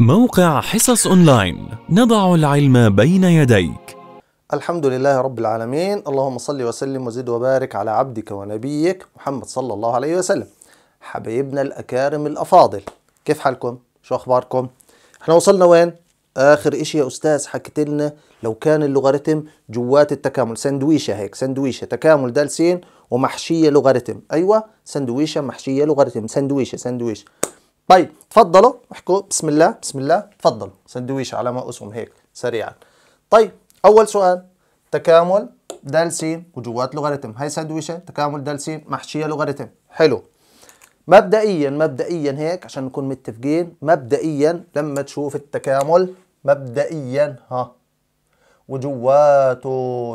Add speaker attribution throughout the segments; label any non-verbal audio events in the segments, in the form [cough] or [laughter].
Speaker 1: موقع حصص اونلاين نضع العلم بين يديك الحمد لله رب العالمين اللهم صل وسلم وزد وبارك على عبدك ونبيك محمد صلى الله عليه وسلم حبايبنا الاكارم الافاضل كيف حالكم شو اخباركم احنا وصلنا وين اخر اشي يا استاذ حكيت لنا لو كان اللوغاريتم جوات التكامل سندويشه هيك سندويشه تكامل دالسين ومحشيه لوغاريتم ايوه سندويشه محشيه لوغاريتم سندويشه سندويشه طيب تفضلوا احكوا بسم الله بسم الله تفضلوا سندويش على ما اسم هيك سريعا طيب اول سؤال تكامل دال س وجوات لوغاريتم هاي سندويشه تكامل دال س محشيه لوغاريتم حلو مبدئيا مبدئيا هيك عشان نكون متفقين مبدئيا لما تشوف التكامل مبدئيا ها وجواته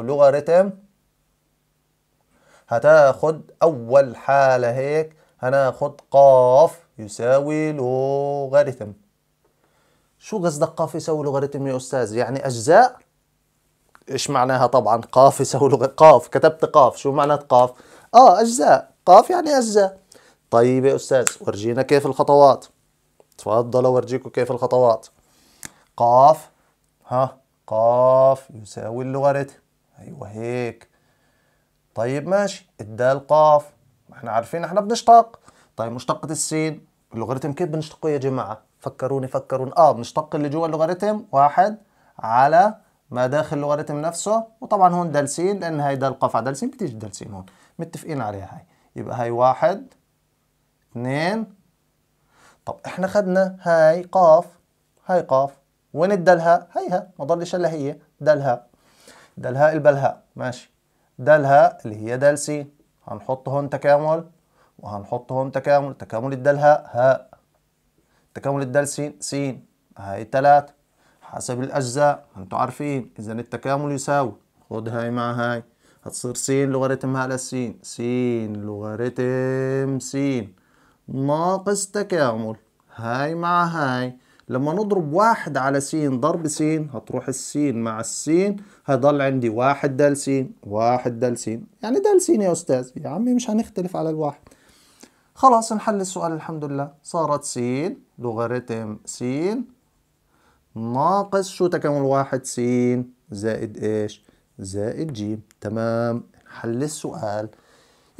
Speaker 1: لوغاريتم هتاخد اول حاله هيك هناخد قاف يساوي لوغاريتم شو قصدك قاف يساوي لوغاريتم يا أستاذ يعني أجزاء إيش معناها طبعا قاف يساوي لغ... قاف كتبت قاف شو معنى قاف آه أجزاء قاف يعني أجزاء طيب يا أستاذ ورجينا كيف الخطوات تفضل أورجيكم كيف الخطوات قاف ها قاف يساوي اللوغاريتم أيوة هيك طيب ماشي الدال قاف ما احنا عارفين احنا بنشتق طيب مشتقة السين اللوغاريتم كيف بنشتقه يا جماعه فكروني فكروني اه بنشتق اللي جوا اللوغاريتم واحد على ما داخل اللوغاريتم نفسه وطبعا هون دالسين لان هاي ده القفع دالسين بتيجي دالسين هون متفقين عليها هاي يبقى هاي واحد اثنين طب احنا خدنا هاي قاف هاي قاف وين الدلهاء هيها ما ضلش الا هي دلهاء دلهاء البلهاء ماشي دلهاء اللي هي دالسين هنحط هون تكامل وهنحط هون تكامل تكامل الدال هاء هاء تكامل الدال سين سين هاي تلاتة حسب الأجزاء انتوا عارفين إذا التكامل يساوي خد هاي مع هاي هتصير سين لوغاريتم هاء للسين سين لوغاريتم سين ناقص تكامل هاي مع هاي لما نضرب واحد على سين ضرب سين هتروح السين مع السين هضل عندي واحد دال سين واحد دال سين يعني دال سين يا أستاذ يا عمي مش هنختلف على الواحد خلاص نحل السؤال الحمد لله صارت س لوغاريتم س ناقص شو تكامل واحد س زائد ايش زائد ج تمام حل السؤال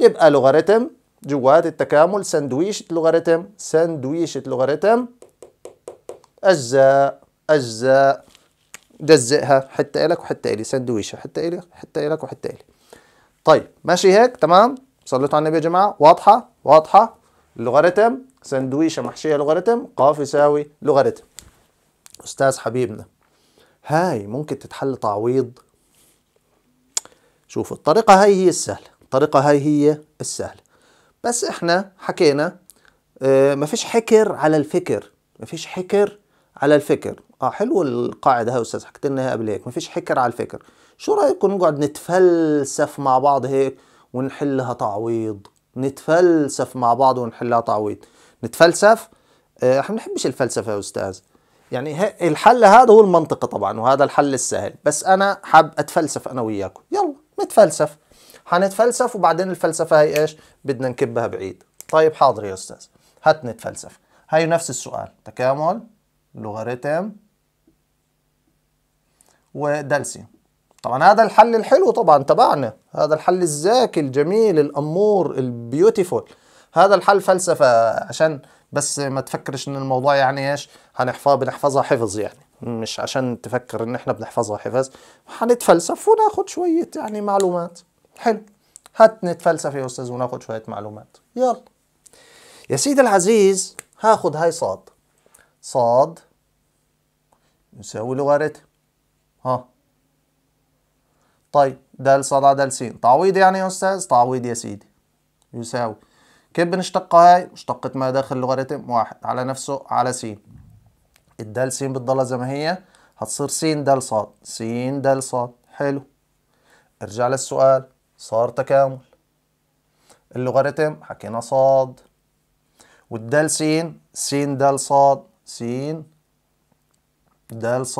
Speaker 1: يبقى لوغاريتم جوات التكامل سندويشة لوغاريتم سندويشة لوغاريتم أجزاء أجزاء جزئها حتى إلك وحتى إلي سندويشة حتى إلي حتى إلك وحتى إلي طيب ماشي هيك تمام صليتوا على النبي يا جماعة واضحة واضحة اللوغاريتم سندويشة محشية لوغاريتم قاف يساوي لوغاريتم أستاذ حبيبنا هاي ممكن تتحل تعويض شوف الطريقة هاي هي السهلة الطريقة هاي هي السهلة بس احنا حكينا اه مفيش حكر على الفكر مفيش حكر على الفكر اه حلو القاعدة هاي أستاذ حكيت لنا قبل هيك مفيش حكر على الفكر شو رأيكم نقعد نتفلسف مع بعض هيك ونحلها تعويض نتفلسف مع بعض ونحلها تعويض نتفلسف آه، احنا ما بنحبش الفلسفه يا استاذ يعني الحل هذا هو المنطقه طبعا وهذا الحل السهل بس انا حاب اتفلسف انا وياكم يلا نتفلسف هنتفلسف وبعدين الفلسفه هي ايش بدنا نكبها بعيد طيب حاضر يا استاذ هات نتفلسف هاي نفس السؤال تكامل لوغاريتم ودلسيوم طبعا هذا الحل الحلو طبعا تبعنا هذا الحل الزاكي الجميل الامور البيوتيفول هذا الحل فلسفه عشان بس ما تفكرش ان الموضوع يعني ايش هنحفظها بنحفظها حفظ يعني مش عشان تفكر ان احنا بنحفظها حفظ هنتفلسف وناخد شويه يعني معلومات حلو هات نتفلسف يا استاذ وناخد شويه معلومات يلا يا سيدي العزيز هاخد هاي صاد صاد يساوي لغة ها طيب دال صدع دال س تعويض يعني يا أستاذ تعويض يا سيدي يساوي كيف بنشتقها هاي مشتقة ما داخل لوغاريتم واحد على نفسه على س الدال س بتضلها زي ما هي هتصير س دال ص س دال ص حلو ارجع للسؤال صار تكامل اللوغاريتم حكينا ص والدال س س دال ص س دال ص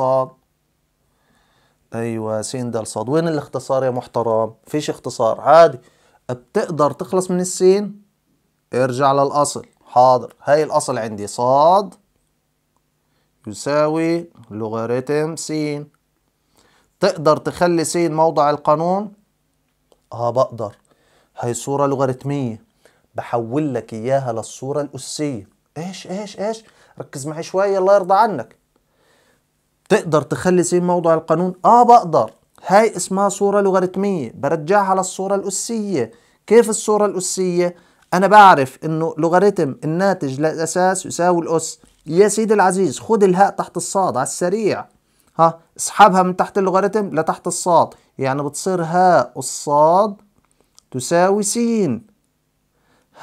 Speaker 1: ايوه سين دال صاد وين الاختصار يا محترم فيش اختصار عادي بتقدر تخلص من السين ارجع للاصل حاضر هاي الاصل عندي صاد يساوي لوغاريتم سين تقدر تخلي سين موضع القانون اه بقدر هاي صورة لوغاريتمية بحول لك اياها للصورة الأسية ايش ايش ايش ركز معي شوية الله يرضى عنك بتقدر تخلي سين موضع القانون اه بقدر هاي اسمها صورة لوغاريتمية برجعها على الصورة الأسية كيف الصورة الأسية أنا بعرف إنه لوغاريتم الناتج للأساس يساوي الأس يا سيدي العزيز خد الهاء تحت الصاد على السريع ها اسحبها من تحت اللوغاريتم لتحت الصاد يعني بتصير هاء الصاد تساوي سين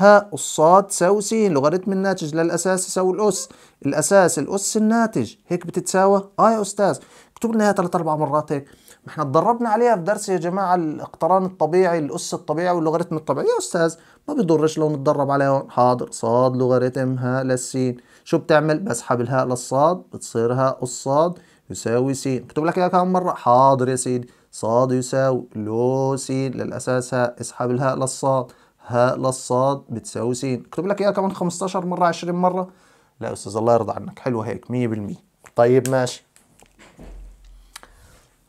Speaker 1: هاء الصاد تساوي سين لوغاريتم الناتج للأساس يساوي الأس الأساس الأس الناتج هيك بتتساوى آه يا أستاذ اكتب لنا ثلاث أربع مرات هيك ما احنا اتدربنا عليها في درس يا جماعة الاقتران الطبيعي الأس الطبيعي واللوغاريتم الطبيعي يا أستاذ ما بيضرش لو نتدرب عليها هون حاضر صاد لوغاريتم هاء للسين شو بتعمل بسحب الهاء للصاد بتصير هاء الصاد يساوي سين اكتب لك اياها كم مرة حاضر يا سيدي صاد يساوي لو سين للأساس هاء اسحب الهاء للصاد ه للصاد بتساوي س اكتب لك اياها كمان 15 مره 20 مره لا يا استاذ الله يرضى عنك حلوه هيك 100% طيب ماشي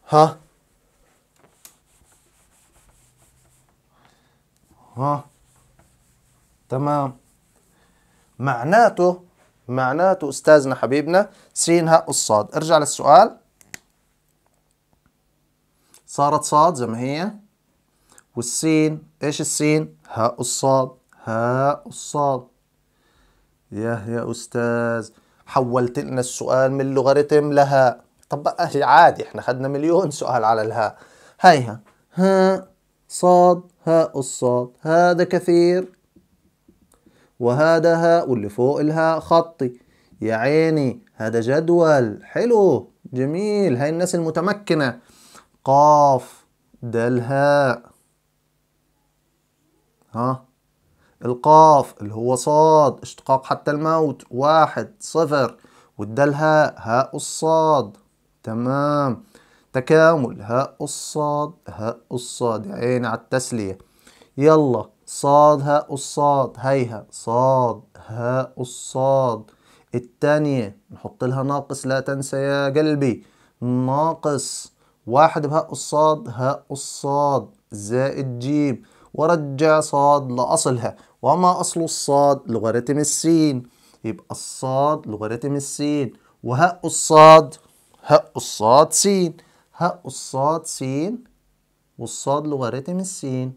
Speaker 1: ها ها تمام معناته معناته استاذنا حبيبنا س ها الصاد ارجع للسؤال صارت صاد زي ما هي والسين ايش السين هاء الصاد هاء الصاد يا يا استاذ حولت لنا السؤال من لوغاريتم لهاء طب بقى عادي احنا خدنا مليون سؤال على الهاء هيها هاء صاد هاء الصاد هذا كثير وهذا هاء واللي فوق الهاء خطي يا عيني هذا جدول حلو جميل هاي الناس المتمكنة قاف دالهاء هاء ها القاف اللي هو صاد اشتقاق حتى الموت واحد صفر والدلهاء هاء الصاد تمام تكامل هاء الصاد هاء الصاد يا عيني على التسلية يلا صاد هاء الصاد هيها صاد هاء الصاد التانية نحط لها ناقص لا تنسى يا قلبي ناقص واحد بهاء الصاد هاء الصاد زائد جيم ورجع صاد لأصلها وما أصل الصاد لوغاريتم السين يبقى الصاد لوغاريتم السين وهاء الصاد هاء الصاد سين هاء الصاد سين والصاد لوغاريتم السين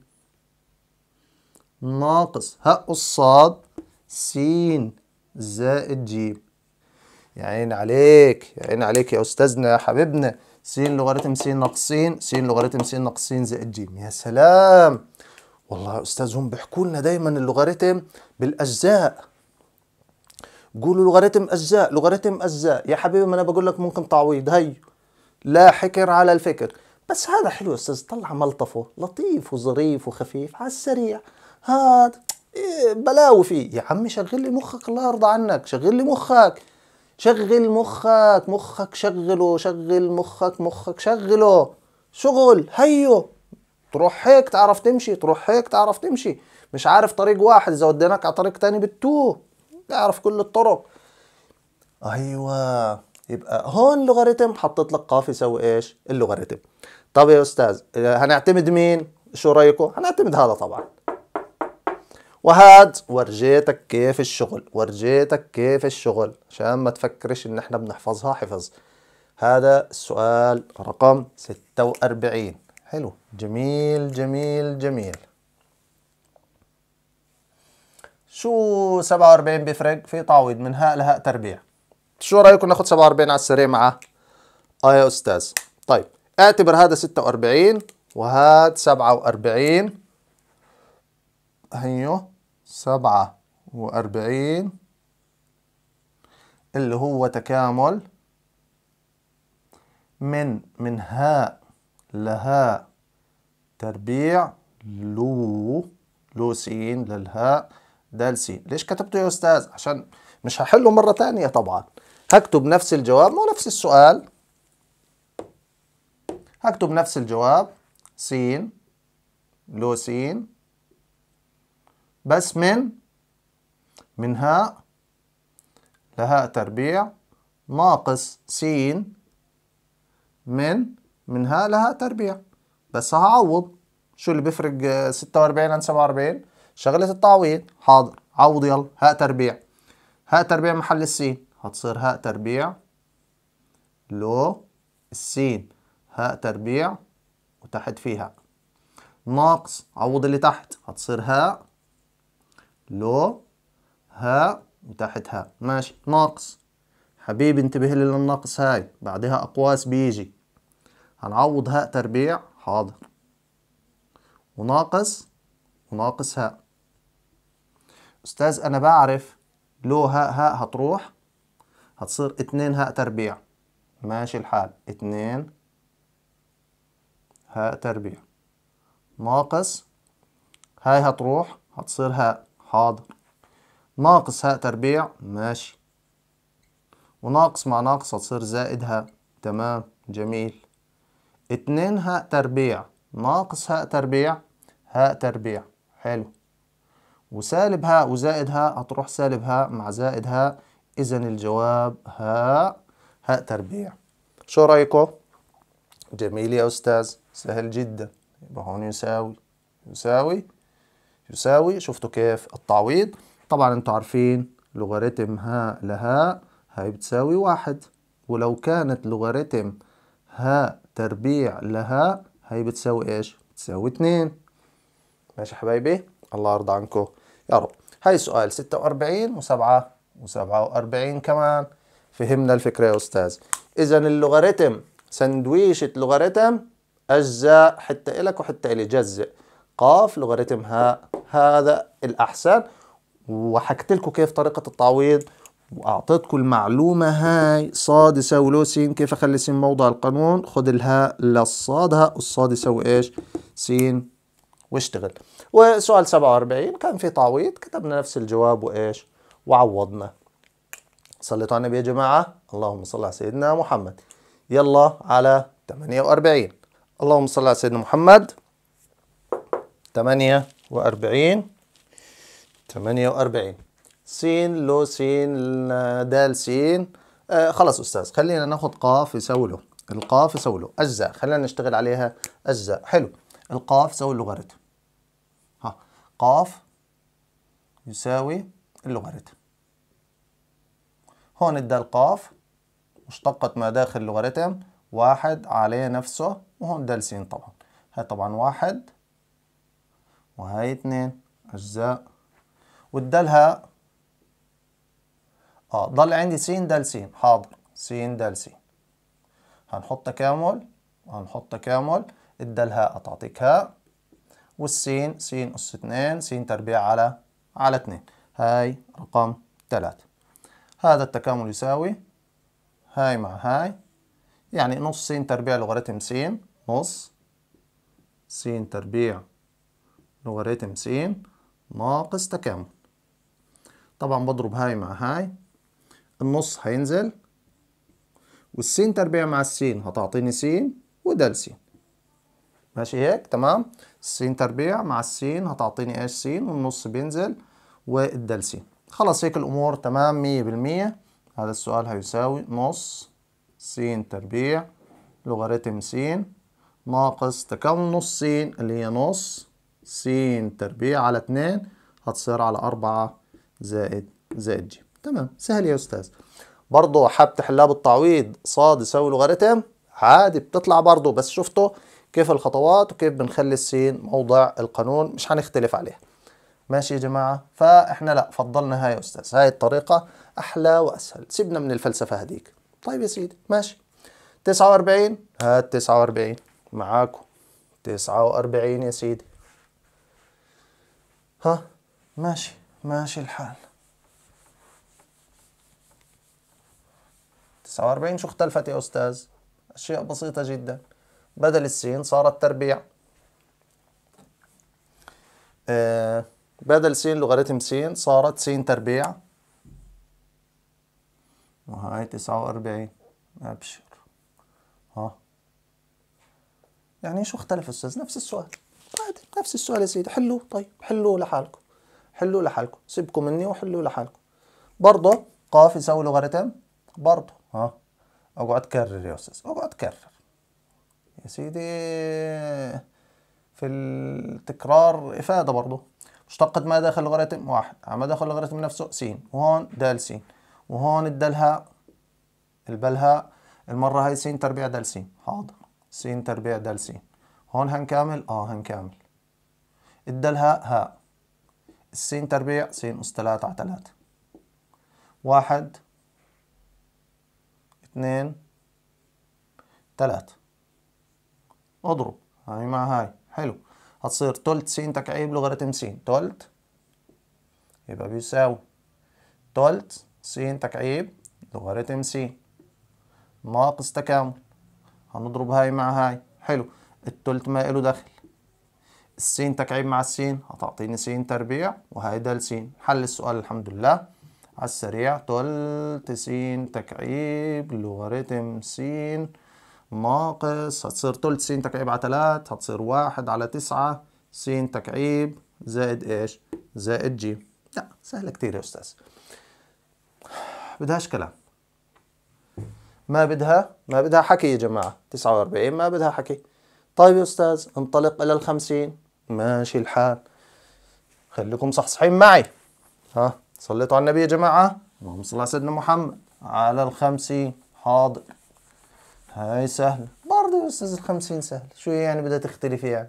Speaker 1: ناقص هاء الصاد سين زائد جيم يا عين عليك يا عين عليك يا استاذنا يا حبيبنا سين لوغاريتم سين ناقص سين سين لوغاريتم سين ناقص سين زائد جيم يا سلام والله يا استاذ هم بيحكوا لنا دايما اللوغاريتم بالاجزاء قولوا لوغاريتم اجزاء لوغاريتم اجزاء يا حبيبي ما انا بقول لك ممكن تعويض هي لا حكر على الفكر بس هذا حلو يا استاذ طلع ملطفه لطيف وظريف وخفيف على السريع هاد إيه، بلاوي فيه يا عمي شغل لي مخك الله يرضى عنك شغل لي مخك شغل مخك مخك شغله شغل مخك مخك شغله شغل هيو تروح هيك تعرف تمشي تروح هيك تعرف تمشي مش عارف طريق واحد اذا وديناك على طريق تاني بتوه تعرف كل الطرق ايوه يبقى هون لوغاريتم حطيت لك قاف يساوي ايش اللوغاريتم طب يا استاذ هنعتمد مين شو رايكم هنعتمد هذا طبعا وهاد ورجيتك كيف الشغل ورجيتك كيف الشغل عشان ما تفكرش ان احنا بنحفظها حفظ هذا السؤال رقم 46 حلو جميل جميل جميل شو 47 بيفرق في تعويض من هاء لهاء تربيع شو رايكم ناخذ 47 على السريع معه اه يا استاذ طيب اعتبر هذا 46 وهاد 47 هيو 47 اللي هو تكامل من من هاء لها تربيع لو لو سين للهاء دال سين ليش كتبته يا أستاذ عشان مش هحله مرة ثانيه طبعا هكتب نفس الجواب مو نفس السؤال هكتب نفس الجواب سين لو سين بس من من هاء لهاء تربيع ناقص سين من منها لها تربيع بس هعوض شو اللي بيفرق 46 آه، عن 47 شغله التعويض حاضر عوض يلا هاء تربيع هاء تربيع محل السين هتصير هاء تربيع لو السين هاء تربيع وتحت فيها ناقص عوض اللي تحت هتصير هاء لو هاء وتحت هاء ماشي ناقص حبيبي انتبه لي للناقص هاي بعدها اقواس بيجي هنعوض هاء تربيع حاضر وناقص وناقص هاء أستاذ أنا بعرف لو هاء هاء هتروح هتصير اتنين هاء تربيع ماشي الحال اتنين هاء تربيع ناقص هاي هتروح هتصير هاء حاضر ناقص هاء تربيع ماشي وناقص مع ناقص هتصير زائد هاء تمام جميل اتنين هاء تربيع ناقص هاء تربيع هاء تربيع حلو وسالب هاء وزائد هاء هتروح سالب هاء مع زائد هاء إذا الجواب هاء هاء تربيع شو رأيكم؟ جميل يا أستاذ سهل جدا يبقى هون يساوي يساوي يساوي شفتوا كيف التعويض طبعا انتوا عارفين لوغاريتم هاء لهاء هاي بتساوي واحد ولو كانت لوغاريتم هاء تربيع لها هي بتساوي ايش؟ بتساوي اثنين ماشي حبايبي؟ الله يرضى عنكم يا رب هاي سؤال 46 و7 و47 كمان فهمنا الفكرة يا أستاذ إذا اللوغاريتم سندويشة لوغاريتم أجزاء حتى إلك وحتى إلي جزء قاف لوغاريتم هاء هذا الأحسن وحكيت لكم كيف طريقة التعويض واعطيتكم المعلومه هاي صاد يساوي لو سين كيف اخلي سين موضع القانون خذ الهاء للصاد الصاد يساوي ايش سين واشتغل وسؤال 47 كان في تعويض كتبنا نفس الجواب وايش وعوضنا صليتوا على النبي يا جماعه اللهم صل على سيدنا محمد يلا على 48 اللهم صل على سيدنا محمد 48 48 س لو س د س خلاص استاذ خلينا ناخد قاف يساوي له القاف يساوي له اجزاء خلينا نشتغل عليها اجزاء حلو القاف يساوي اللوغاريتم ها قاف يساوي اللوغاريتم هون الدال قاف مشتقة ما داخل اللوغاريتم واحد عليه نفسه وهون دال س طبعا هاي طبعا واحد وهاي اتنين أجزاء والدالها اه ضل عندي س د س حاضر س د س هنحط تكامل هنحط تكامل الدال هاء تعطيك هاء والسين س أس 2 س تربيع على على 2 هاي رقم 3 هذا التكامل يساوي هاي مع هاي يعني نص س تربيع لوغاريتم س نص س تربيع لوغاريتم س ناقص تكامل طبعا بضرب هاي مع هاي النص هينزل والسين تربيع مع السين هتعطيني سين ودال سين ماشي هيك تمام السين تربيع مع السين هتعطيني ايش سين والنص بينزل والدال سين خلاص هيك الامور تمام مية بالمية هذا السؤال هيساوي نص سين تربيع لوغاريتم سين ناقص تكامل نص سين اللي هي نص سين تربيع على اتنين هتصير على أربعة زائد زائد جي تمام سهل يا استاذ برضه حبة حلاب التعويض صاد يساوي لوغاريتم عادي بتطلع برضه بس شفتوا كيف الخطوات وكيف بنخلي السين موضع القانون مش هنختلف عليها ماشي يا جماعة فإحنا لا فضلنا هاي يا أستاذ هاي الطريقة أحلى وأسهل سيبنا من الفلسفة هذيك طيب يا سيدي ماشي 49 هات 49 معاكم 49 يا سيدي ها ماشي ماشي الحال 49 شو اختلفت يا أستاذ؟ أشياء بسيطة جدا بدل السين صارت تربيع آه، بدل سين لوغاريتم سين صارت سين تربيع وهاي 49 أبشر ها يعني شو اختلف أستاذ نفس السؤال عادي نفس السؤال يا سيدي حلوه طيب حلوه لحالكم حلوه لحالكم سيبكم مني وحلوه لحالكم برضه قاف يساوي لوغاريتم برضه ها اقعد كرر يا استاذ اقعد كرر يا سيدي في التكرار افاده برضه مشتقة ما داخل الخوارزمي واحد ما داخل الخوارزمي نفسه س وهون دال س وهون الدلهاء البلهاء المرة هاي س تربيع دال س حاضر س تربيع دال س هون هنكمل اه هنكمل الدلهاء هاء السين تربيع سين أس تلاتة على تلاتة واحد اثنين ثلاثة اضرب هاي مع هاي حلو هتصير تلت س تكعيب لوغاريتم س تلت يبقى بيساوي تلت س تكعيب لوغاريتم س ناقص تكامل هنضرب هاي مع هاي حلو التلت ما إله دخل السين تكعيب مع السين هتعطيني س تربيع وهي دال س حل السؤال الحمد لله على السريع تلت س تكعيب لوغاريتم س ناقص هتصير تلت س تكعيب على تلات هتصير واحد على تسعة س تكعيب زائد ايش؟ زائد جي لا سهلة كتير يا أستاذ بدهاش كلام ما بدها ما بدها حكي يا جماعة تسعة واربعين ما بدها حكي طيب يا أستاذ انطلق إلى الخمسين ماشي الحال خليكم صحصحين معي ها صليتوا على النبي يا جماعة اللهم صل على سيدنا محمد على الخمسين حاضر هاي سهلة برضه يا أستاذ الخمسين سهل شو يعني بدها تختلف يعني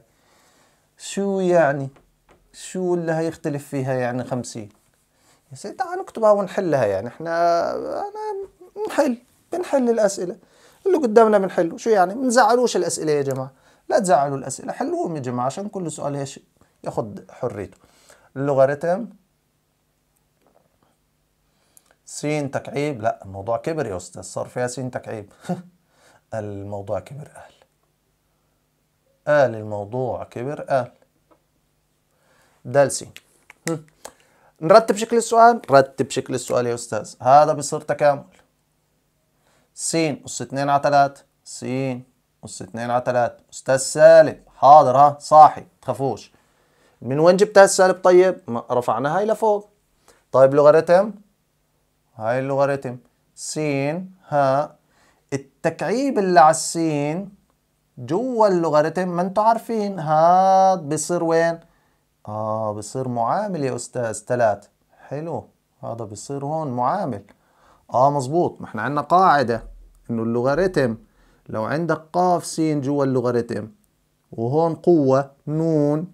Speaker 1: شو يعني شو اللي هيختلف فيها يعني خمسين يا سيدي تعال نكتبها ونحلها يعني احنا أنا نحل بنحل الأسئلة اللي قدامنا بنحله شو يعني منزعلوش الأسئلة يا جماعة لا تزعلوا الأسئلة حلوهم يا جماعة عشان كل سؤال ياخد حريته اللوغاريتم سين تكعيب لا الموضوع كبر يا استاذ صار فيها سين تكعيب [laughs] الموضوع كبر قال قال الموضوع كبر قال دال لسين نرتب شكل السؤال رتب شكل السؤال يا استاذ هذا بصير تكامل س أس 2 على 3 س أس 2 على 3 أستاذ سالم حاضر ها صاحي تخافوش من وين جبتها السالب طيب؟ رفعناها إلى فوق طيب لوغاريتم هاي اللوغاريتم سين هاء التكعيب اللي على السين جوا اللوغاريتم ما انتم عارفين هاد بصير وين؟ اه بصير معامل يا استاذ ثلاث حلو هذا بصير هون معامل اه مظبوط ما احنا عندنا قاعده انه اللوغاريتم لو عندك قاف سين جوا اللوغاريتم وهون قوه نون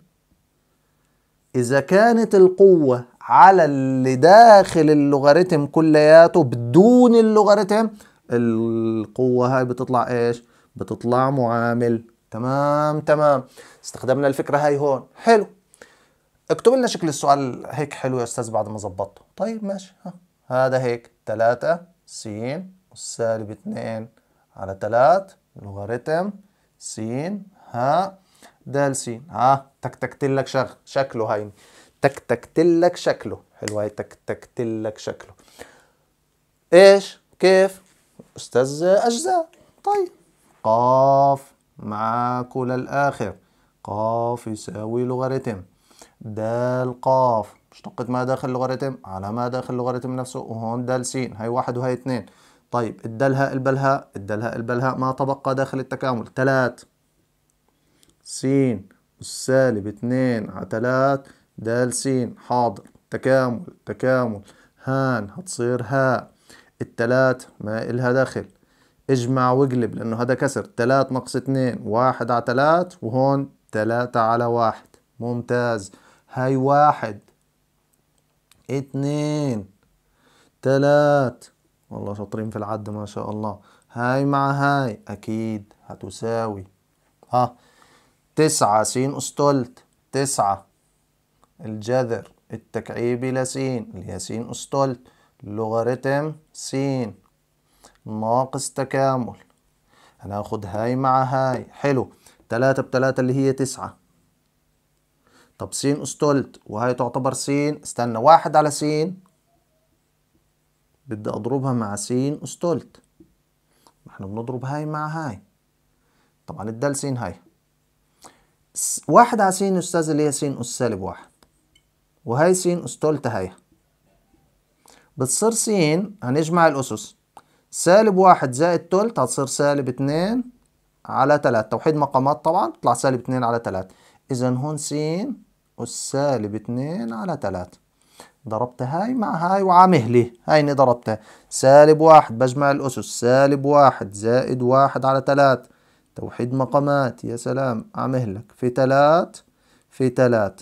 Speaker 1: اذا كانت القوه على اللي داخل اللوغاريتم كلياته بدون اللوغاريتم القوة هاي بتطلع ايش؟ بتطلع معامل تمام تمام استخدمنا الفكرة هاي هون حلو اكتب لنا شكل السؤال هيك حلو يا استاذ بعد ما ظبطته طيب ماشي ها. هذا هيك 3 س سالب 2 على 3 لوغاريتم س ها د س ها تكتكت لك شغل شكله هيني تكتكتلك شكله حلوة تكتكتلك شكله ايش كيف استاذ اجزاء طيب قاف معاك للآخر قاف يساوي لوغاريتم دال قاف اشتقت ما داخل لوغاريتم على ما داخل لوغاريتم نفسه وهون دال س هي واحد وهي اثنين طيب الدلهاء البلهاء الدلهاء البلهاء ما تبقى داخل التكامل ثلاث س سالب اثنين على ثلاث د س حاضر تكامل تكامل هان هتصير هاء التلات ما إلها دخل اجمع واقلب لأنه هذا كسر تلات ناقص اتنين واحد على تلات وهون تلاتة على واحد ممتاز هاي واحد اتنين تلات والله شاطرين في العد ما شاء الله هاي مع هاي أكيد هتساوي ها تسعة سين أسطلت تسعة الجذر التكعيبي لسين اللي هي سين أسطلت لوغاريتم سين ناقص تكامل هناخد هاي مع هاي حلو تلاتة بتلاتة اللي هي تسعة طب سين أسطلت وهي تعتبر سين استنى واحد على سين بدي أضربها مع سين أسطلت احنا بنضرب هاي مع هاي طبعا الدال سين هاي واحد على سين أستاذ اللي هي سين أس سالب واحد وهي س أسطولت هاي بتصير س هنجمع الأسس سالب واحد زائد تلت هتصير سالب اتنين على تلات توحيد مقامات طبعا تطلع سالب اتنين على تلات إذا هون س أس سالب اتنين على تلات ضربت هاي مع هاي وعامهلي هاي ضربتها سالب واحد بجمع الأسس سالب واحد زائد واحد على تلات توحيد مقامات يا سلام عامهلك في تلات في تلات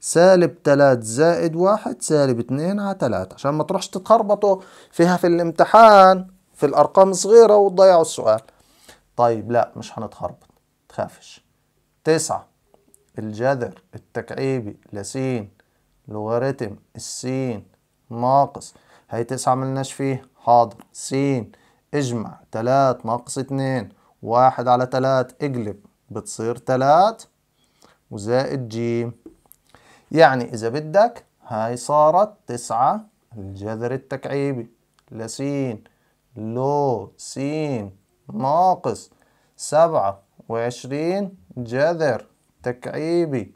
Speaker 1: سالب 3 زائد 1 سالب 2 على 3 عشان ما تروحش تتخربطوا فيها في الامتحان في الأرقام الصغيره وتضيعوا السؤال طيب لا مش هنتخربط تخافش تسعة الجذر التكعيبي لسين لوغاريتم السين ناقص هي تسعة ملناش فيه حاضر سين اجمع تلات ناقص اتنين واحد على تلات اقلب بتصير تلات وزائد جيم يعني إذا بدك هاي صارت تسعة الجذر التكعيبي لسين لو سين ناقص سبعة وعشرين جذر تكعيبي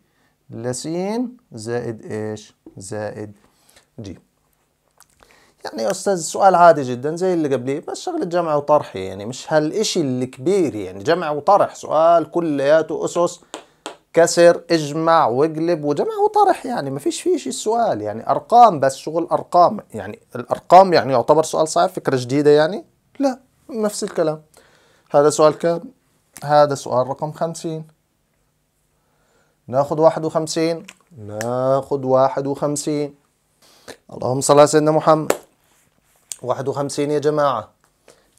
Speaker 1: لسين زائد إيش زائد جي يعني يا استاذ سؤال عادي جدا زي اللي قبليه بس شغله جمع وطرح يعني مش هالإشي الكبير يعني جمع وطرح سؤال كلياته اسس كسر اجمع واقلب وجمع وطرح يعني ما فيش فيه شيء السؤال يعني ارقام بس شغل ارقام يعني الارقام يعني يعتبر سؤال صعب فكره جديده يعني لا نفس الكلام هذا سؤال كام هذا سؤال رقم 50 ناخذ 51 ناخذ 51 اللهم صل على سيدنا محمد 51 يا جماعة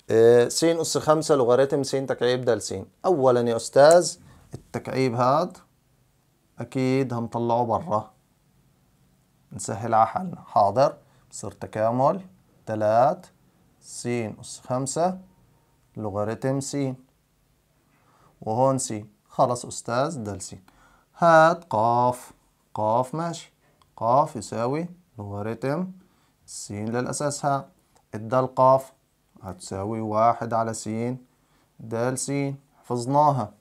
Speaker 1: آه، س أس خمسة لوغاريتم س تكعيب د س أولا يا أستاذ التكعيب هاد أكيد هنطلعه برا نسهل على حالنا حاضر بصير تكامل تلات س أس خمسة لوغاريتم س وهون س خلص أستاذ دال س هاد قاف قاف ماشي قاف يساوي لوغاريتم س للأساس ها الدال قاف هتساوي واحد على س دال س حفظناها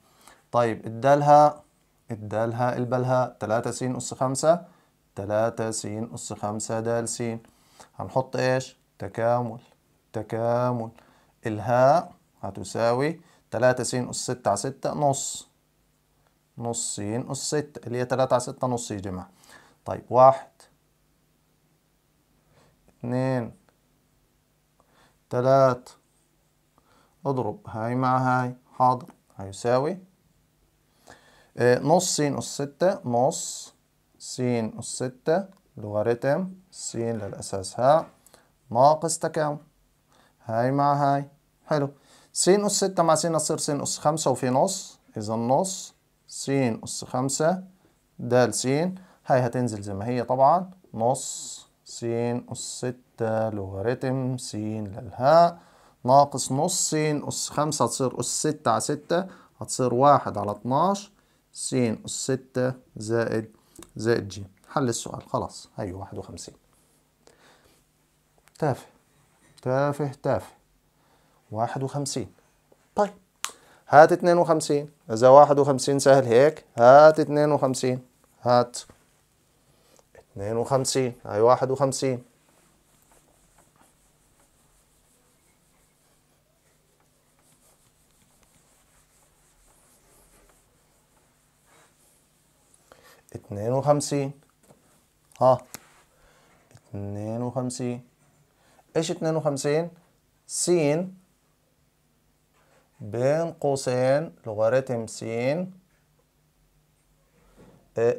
Speaker 1: طيب الدالها الدالها البلها 3 س أس 5 3 س أس 5 د س هنحط إيش تكامل تكامل الهاء هتساوي 3 س أس 6 على 6 نص نص س أس 6 اللي هي 3 على 6 نص يا جماعة طيب واحد اتنين تلاتة اضرب هاي مع هاي حاضر هيساوي نص س أس ستة نص س أس ستة لوغاريتم س للأساس ها ناقص تكامل هاي مع هاي حلو س أس ستة مع س هتصير س أس خمسة وفي نص إذا نص س أس خمسة د س هاي هتنزل زي ما هي طبعا نص س أس ستة لوغاريتم س للهاء ناقص نص س أس خمسة تصير أس ستة على ستة هتصير واحد على اتناش س أس ستة زائد زائد ج حل السؤال خلاص هي واحد وخمسين تافه تافه تافه واحد وخمسين طيب هات اتنين وخمسين إذا واحد وخمسين سهل هيك هات اتنين وخمسين هات اتنين وخمسين هاي واحد وخمسين اتنين وخمسين ها اتنين وخمسين ايش اتنين وخمسين س بين قوسين لوغاريتم س إيه،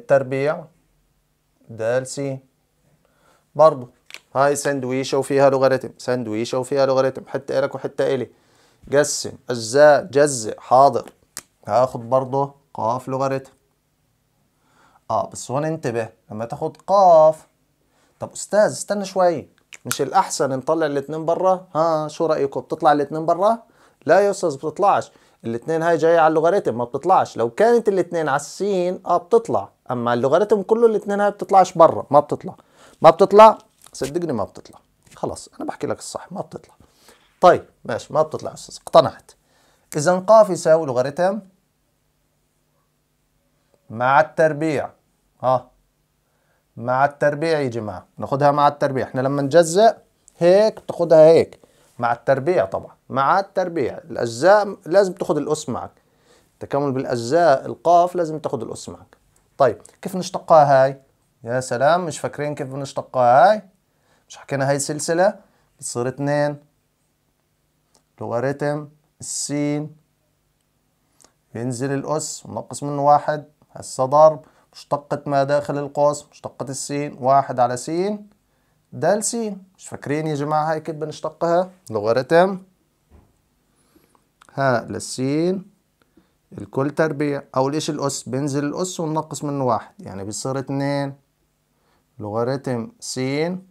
Speaker 1: تربيع د س برضو هاي سندويشة وفيها لوغاريتم سندويشة وفيها لوغاريتم حتى إلك وحتى إلي قسم أجزاء جزء حاضر هاخد برضو قاف لوغاريتم اه بس هون انتبه لما تاخد قاف طب استاذ استنى شوي مش الاحسن نطلع الاثنين برا ها شو رايكم بتطلع الاثنين برا لا يا استاذ بتطلعش الاثنين هاي جايه على اللوغاريتم ما بتطلعش لو كانت الاثنين على السين اه بتطلع اما اللوغاريتم كله الاثنين هاي بتطلعش برا ما بتطلع ما بتطلع صدقني ما بتطلع خلاص انا بحكي لك الصح ما بتطلع طيب ماشي ما بتطلع استاذ اقتنعت اذا قاف يساوي لوغاريتم مع التربيع ها مع التربيع يا جماعة ناخدها مع التربيع احنا لما نجزأ هيك بتاخدها هيك مع التربيع طبعا مع التربيع الأجزاء لازم تاخد الأس معك تكامل بالأجزاء القاف لازم تاخد الأس معك طيب كيف نشتقها هاي يا سلام مش فاكرين كيف بنشتقها هاي مش حكينا هاي سلسلة بتصير اثنين لوغاريتم السين ينزل الأس ونقص منه واحد هسا ضرب مشتقة ما داخل القوس مشتقة السين واحد على سين دال سين مش فاكرين يا جماعة هاي كيف بنشتقها لوغاريتم ها للسين الكل تربيع أول إشي الأس بنزل الأس وننقص منه واحد يعني بيصير اتنين لوغاريتم سين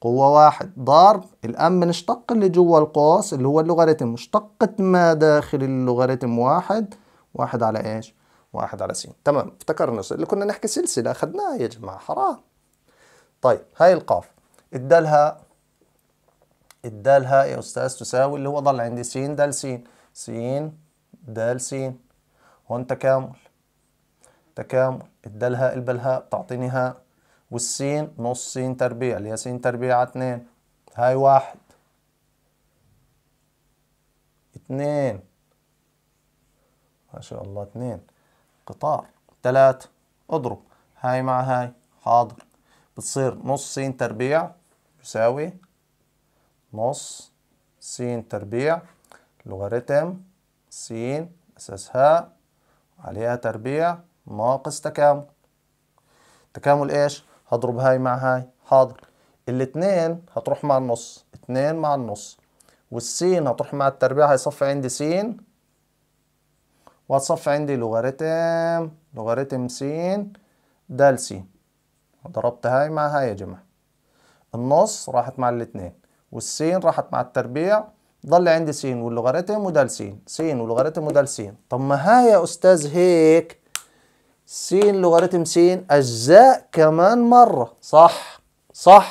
Speaker 1: قوة واحد ضرب الآن بنشتق اللي جوا القوس اللي هو اللوغاريتم مشتقة ما داخل اللوغاريتم واحد واحد على إيش واحد على س تمام افتكرنا اللي كنا نحكي سلسلة أخذناها يا جماعة حرام طيب هاي القاف ادالها ادالها يا أستاذ تساوي اللي هو ضل عندي س دال س س دال س هون تكامل تكامل ادالها البلهاء بتعطيني هاء والسين نص سين تربيع اللي هي سين تربيع على هاي واحد اثنين ما شاء الله اثنين قطار تلاتة اضرب هاي مع هاي حاضر بتصير نص س تربيع يساوي نص س تربيع لوغاريتم س أساس هاء عليها تربيع ناقص تكامل تكامل إيش؟ هضرب هاي مع هاي حاضر الاتنين هتروح مع النص اتنين مع النص والسين هتروح مع التربيع هيصفي عندي سين وهتصفي عندي لوغاريتم لوغاريتم س د س ضربت هاي مع هاي يا جماعة النص راحت مع الاتنين والسين راحت مع التربيع ضل عندي س واللوغاريتم ود س س واللوغاريتم ود س طب ما هاي يا أستاذ هيك س لوغاريتم س أجزاء كمان مرة صح صح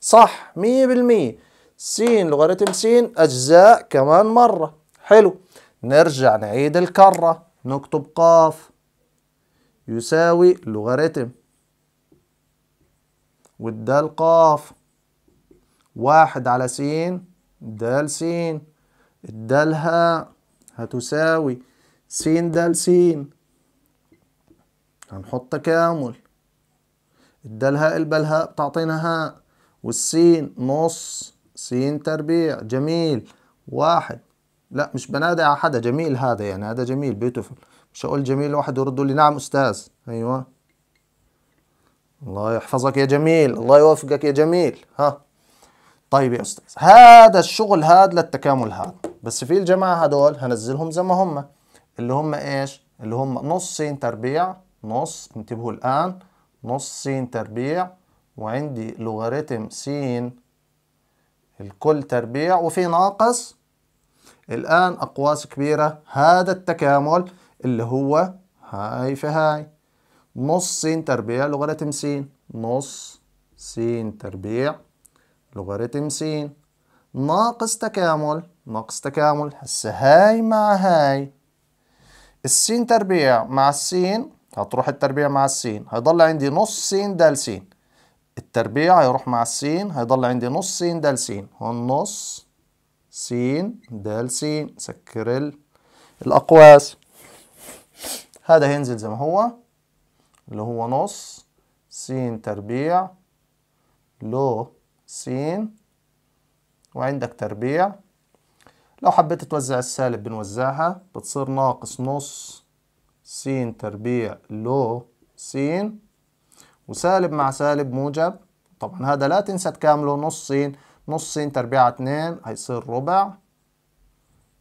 Speaker 1: صح مية بالمية س لوغاريتم س أجزاء كمان مرة حلو نرجع نعيد الكرة نكتب قاف يساوي لوغاريتم والدال قاف واحد على س دال س الدال هاء هتساوي س دال س هنحط تكامل الدال هاء البلهاء بتعطينا هاء والسين نص س تربيع جميل واحد لا مش بنادي على حدا جميل هذا يعني هذا جميل بيوتيفول مش هقول جميل واحد يرد لي نعم أستاذ أيوة الله يحفظك يا جميل الله يوفقك يا جميل ها طيب يا أستاذ هذا الشغل هذا للتكامل هذا بس في الجماعة هدول هنزلهم زي ما هم اللي هم إيش اللي هم نص س تربيع نص انتبهوا الآن نص س تربيع وعندي لوغاريتم س الكل تربيع وفي ناقص الآن أقواس كبيرة هذا التكامل اللي هو هاي في هاي نص س تربيع لوغاريتم س نص س تربيع لوغاريتم س ناقص تكامل ناقص تكامل هسه هاي مع هاي السين تربيع مع السين هتروح التربيع مع السين هيضل عندي نص س د س التربيع هيروح مع السين هيضل عندي نص س د س هون نص س د س سكر الأقواس هذا هينزل زي ما هو اللي هو نص س تربيع لو س وعندك تربيع لو حبيت توزع السالب بنوزعها بتصير ناقص نص س تربيع لو س وسالب مع سالب موجب طبعا هذا لا تنسى تكامله نص س نص س تربيع 2 هيصير ربع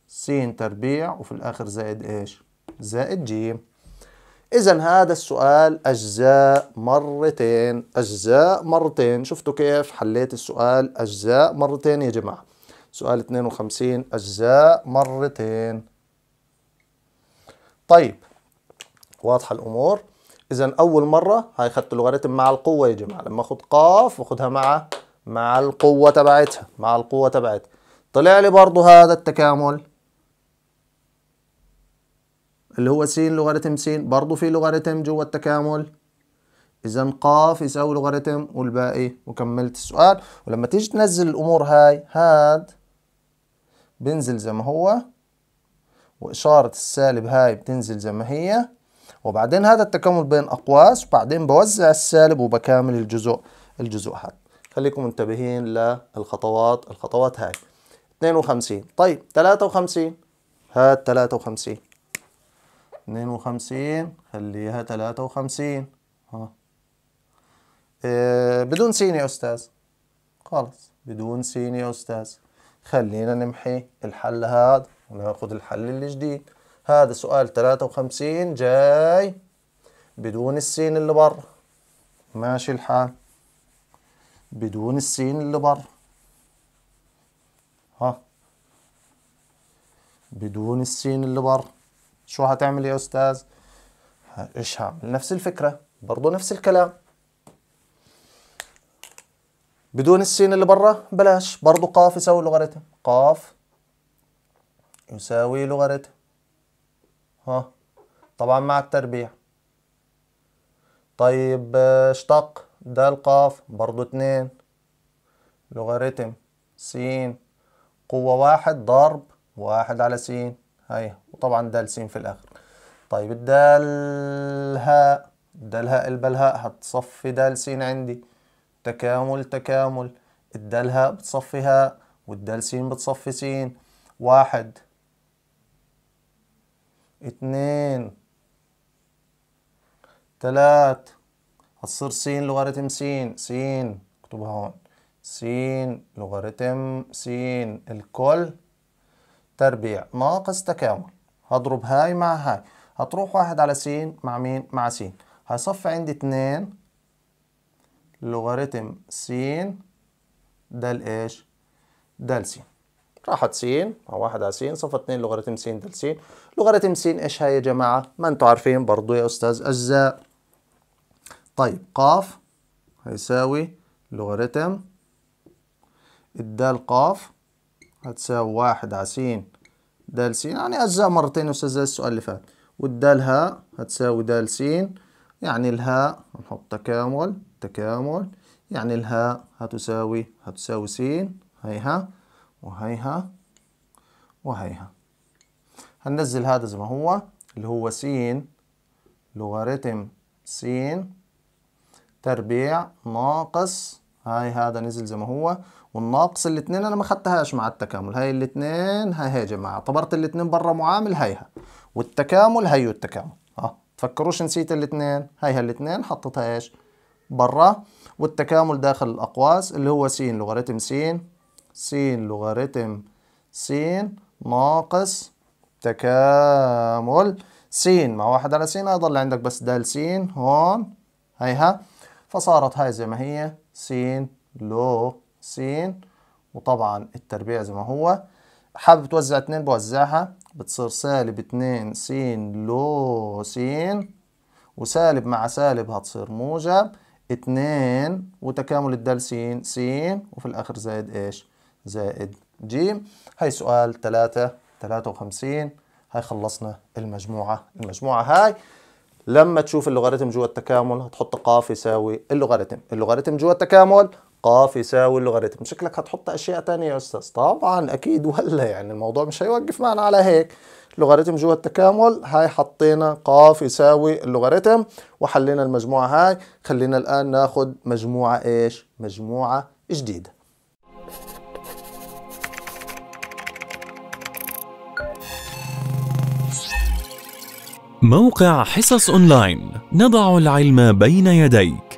Speaker 1: س تربيع وفي الآخر زائد إيش؟ زائد ج إذا هذا السؤال أجزاء مرتين أجزاء مرتين شفتوا كيف حليت السؤال أجزاء مرتين يا جماعة سؤال 52 أجزاء مرتين طيب واضحة الأمور إذا أول مرة هاي أخذت لوغاريتم مع القوة يا جماعة لما أخذ قاف واخذها مع مع القوة تبعتها مع القوة تبعتها طلع لي برضه هذا التكامل اللي هو س لوغاريتم س برضه في لوغاريتم جوا التكامل اذا ق يساوي لوغاريتم والباقي وكملت السؤال ولما تيجي تنزل الامور هاي هاد بنزل زي ما هو واشاره السالب هاي بتنزل زي ما هي وبعدين هذا التكامل بين اقواس وبعدين بوزع السالب وبكامل الجزء الجزء هذا خليكم منتبهين للخطوات الخطوات هاي 52 طيب 53 هات 53 52 خليها 53 ها إيه بدون سين يا استاذ خلص بدون سين يا استاذ خلينا نمحي الحل هذا وناخذ الحل الجديد هذا سؤال 53 جاي بدون السين اللي برا ماشي الحال بدون السين اللي بره ها بدون السين اللي بره شو هتعمل يا استاذ ايش هعمل نفس الفكره برضه نفس الكلام بدون السين اللي بره بلاش برضه قاف يساوي لوغاريتم قاف يساوي لوغاريتم ها طبعا مع التربيع طيب آه، اشتق د القاف برضو اتنين لوغاريتم س قوة واحد ضرب واحد على س هاي وطبعا دال س في الآخر طيب الدال هاء الدال هاء البلهاء هتصفي دال س عندي تكامل تكامل الدال هاء بتصفي هاء والدال س بتصفي س واحد اتنين تلات هتصير س لوغاريتم س س اكتبها هون س لوغاريتم س الكل تربيع ناقص تكامل هضرب هاي مع هاي هتروح واحد على س مع مين مع س هيصفي عندي اتنين لوغاريتم س دال ايش دال س راحت س مع واحد على س صفى اتنين لوغاريتم س دال س لوغاريتم س ايش هاي يا جماعه ما انتم عارفين برضو يا استاذ اجزاء طيب قاف هيساوي لوغاريتم الدال قاف هتساوي واحد عسين دال س يعني أجزاء مرتين أستاذ زي السؤال اللي فات والدال هاء هتساوي دال س يعني الهاء هنحط تكامل تكامل يعني الهاء هتساوي هتساوي س هيها وهيها وهيها هننزل هذا زي ما هو اللي هو س لوغاريتم س تربيع ناقص هاي هذا نزل زي ما هو والناقص الاثنين انا ما خدتهاش مع التكامل هاي الاثنين هاي هي يا جماعه اعتبرت الاثنين برا معامل هيها والتكامل هيو التكامل اه تفكروش نسيت الاثنين هاي الاثنين حطيتها ايش برا والتكامل داخل الاقواس اللي هو س لوغاريتم س س لوغاريتم س ناقص تكامل س مع واحد على س هيضل عندك بس د س هون هيها فصارت هاي زي ما هي س لو س وطبعا التربيع زي ما هو حابب توزع اتنين بوزعها بتصير سالب اتنين س لو س وسالب مع سالب هتصير موجب اتنين وتكامل الدال س س وفي الآخر زائد ايش؟ زائد ج هاي سؤال تلاتة تلاتة وخمسين هاي خلصنا المجموعة المجموعة هاي لما تشوف اللوغاريتم جوا التكامل هتحط قاف يساوي اللوغاريتم اللوغاريتم جوا التكامل قاف يساوي اللوغاريتم شكلك هتحط اشياء تانية يا استاذ طبعا اكيد ولا يعني الموضوع مش هيوقف معنا على هيك لوغاريتم جوا التكامل هاي حطينا قاف يساوي اللوغاريتم وحلينا المجموعة هاي خلينا الآن ناخد مجموعة إيش مجموعة جديدة موقع حصص اونلاين نضع العلم بين يديك